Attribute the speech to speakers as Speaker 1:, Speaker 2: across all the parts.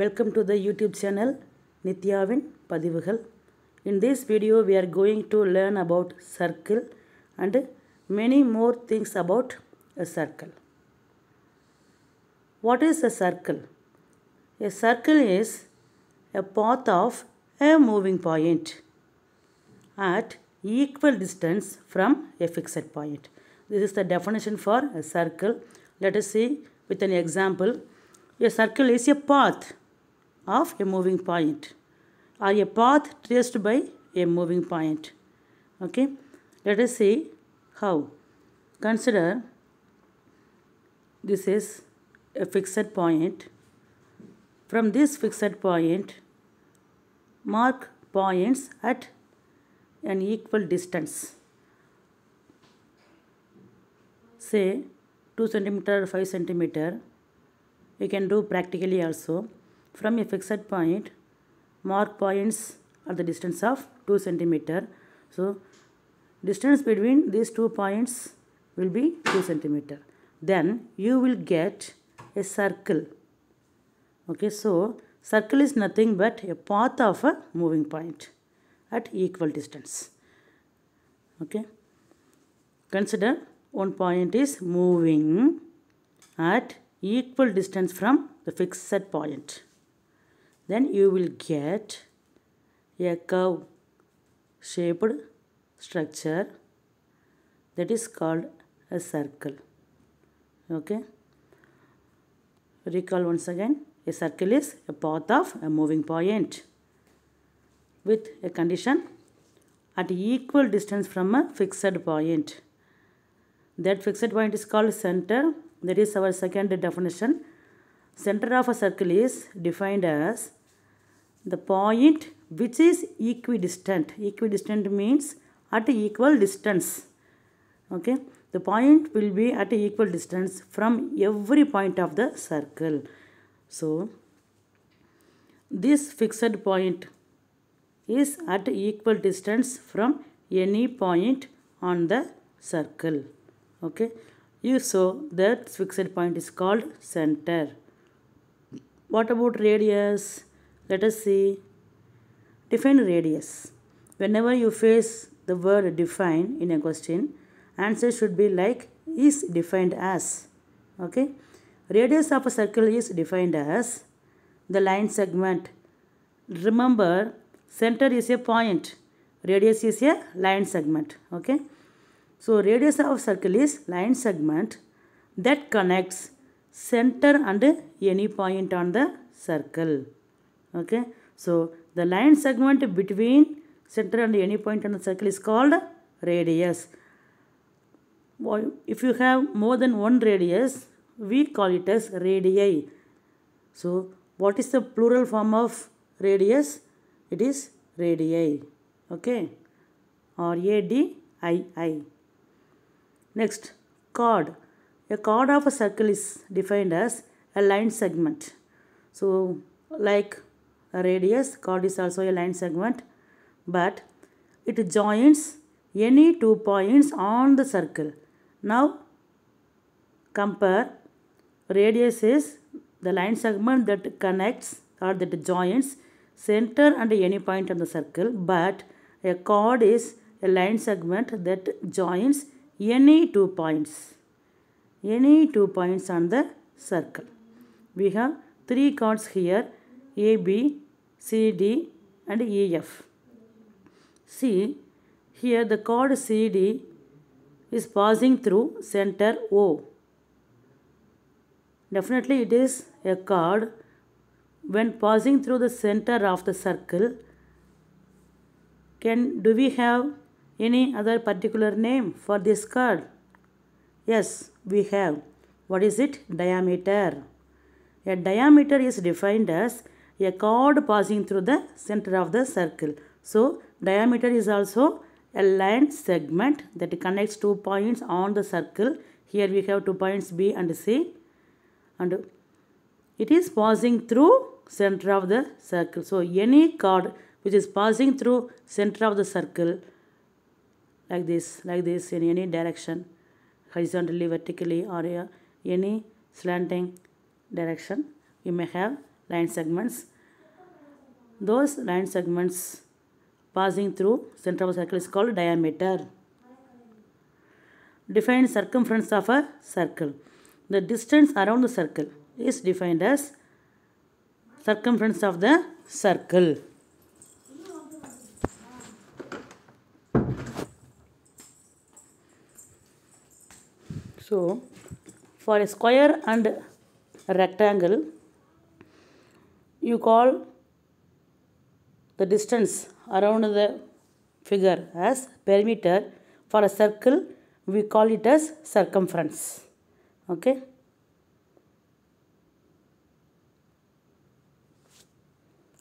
Speaker 1: Welcome to the YouTube channel Nithyavin Padivugal. In this video we are going to learn about circle and many more things about a circle. What is a circle? A circle is a path of a moving point at equal distance from a fixed point. This is the definition for a circle. Let us see with an example. A circle is a path of a moving point or a path traced by a moving point. Okay, let us see how. Consider this is a fixed point. From this fixed point, mark points at an equal distance. Say 2 centimeter, 5 centimeter. You can do practically also. From a fixed point, mark points at the distance of 2 centimeter. So, distance between these two points will be 2 centimeter. Then you will get a circle. Okay, so circle is nothing but a path of a moving point at equal distance. Okay. Consider one point is moving at equal distance from the fixed point then you will get a curve shaped structure that is called a circle okay recall once again a circle is a path of a moving point with a condition at equal distance from a fixed point that fixed point is called center that is our second definition center of a circle is defined as the point which is equidistant. Equidistant means at equal distance. Okay. The point will be at equal distance from every point of the circle. So, this fixed point is at equal distance from any point on the circle. Okay. You saw that fixed point is called center. What about radius? Let us see. Define radius. Whenever you face the word define in a question, answer should be like is defined as. Okay. Radius of a circle is defined as the line segment. Remember, center is a point. Radius is a line segment. Okay. So, radius of circle is line segment that connects center and any point on the circle okay so the line segment between center and any point on the circle is called radius if you have more than one radius we call it as radii so what is the plural form of radius it is radii okay or a d i i next chord a chord of a circle is defined as a line segment so like radius, chord is also a line segment, but it joins any two points on the circle. Now compare radius is the line segment that connects or that joins center and any point on the circle but a chord is a line segment that joins any two points any two points on the circle we have three chords here a b CD and EF. See, here the chord CD is passing through center O. Definitely it is a chord. When passing through the center of the circle, can do we have any other particular name for this chord? Yes, we have. What is it? Diameter. A diameter is defined as a chord passing through the center of the circle. So, diameter is also a line segment that connects two points on the circle. Here we have two points B and C and it is passing through center of the circle. So, any chord which is passing through center of the circle like this, like this in any direction horizontally, vertically or any slanting direction, you may have line segments those line segments passing through center of a circle is called diameter. Define circumference of a circle. The distance around the circle is defined as circumference of the circle. So, for a square and a rectangle, you call the distance around the figure as perimeter. For a circle, we call it as circumference. Okay.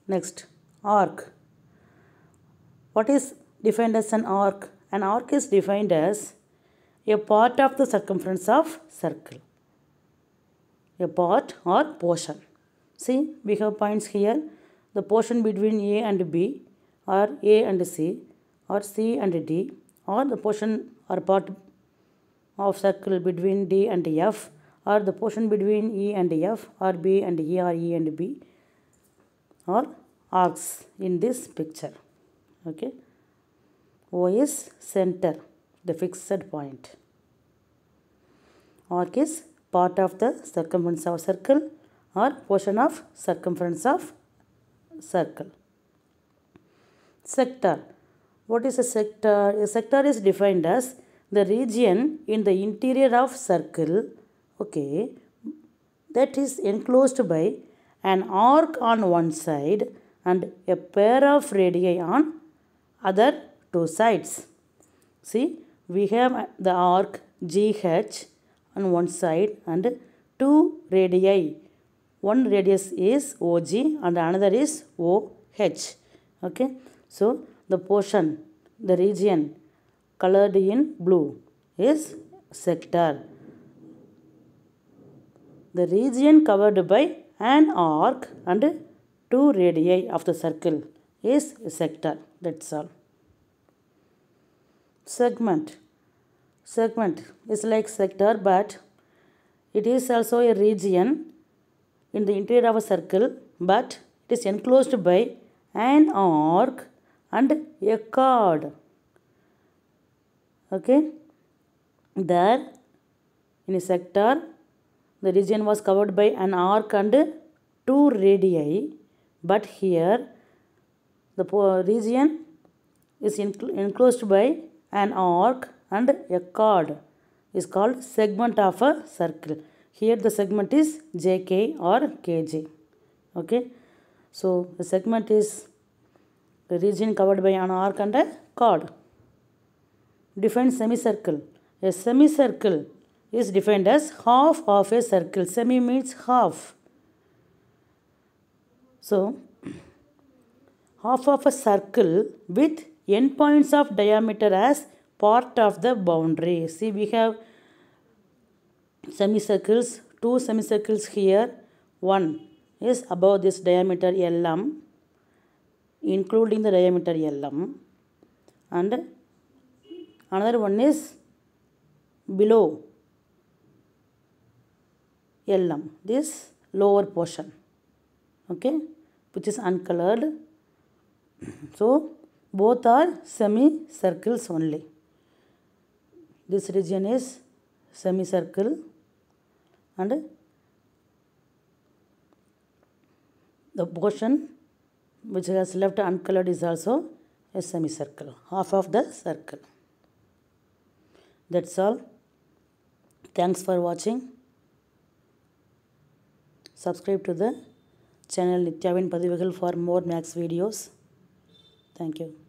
Speaker 1: Next, arc. What is defined as an arc? An arc is defined as a part of the circumference of circle. A part or portion. See, we have points here the portion between A and B or A and C or C and D or the portion or part of circle between D and F or the portion between E and F or B and E or E and B or arcs in this picture. Okay. O is center, the fixed point. Arc is part of the circumference of circle or portion of circumference of circle. Sector. What is a sector? A sector is defined as the region in the interior of circle, okay, that is enclosed by an arc on one side and a pair of radii on other two sides. See, we have the arc GH on one side and two radii one radius is OG and another is OH okay so the portion the region colored in blue is sector the region covered by an arc and two radii of the circle is sector that's all segment segment is like sector but it is also a region in the interior of a circle but it is enclosed by an arc and a chord. Okay. There in a sector the region was covered by an arc and two radii but here the region is enclosed by an arc and a chord is called segment of a circle. Here the segment is JK or KJ. Okay. So the segment is the region covered by an arc and a chord. Define semicircle. A semicircle is defined as half of a circle. Semi means half. So, half of a circle with endpoints of diameter as part of the boundary. See, we have semicircles two semicircles here one is above this diameter lm including the diameter lm and another one is below lm this lower portion okay which is uncolored so both are semicircles only this region is semicircle and the portion which has left uncolored is also a semicircle half of the circle that's all thanks for watching subscribe to the channel Nityavin Padivagal for more max videos thank you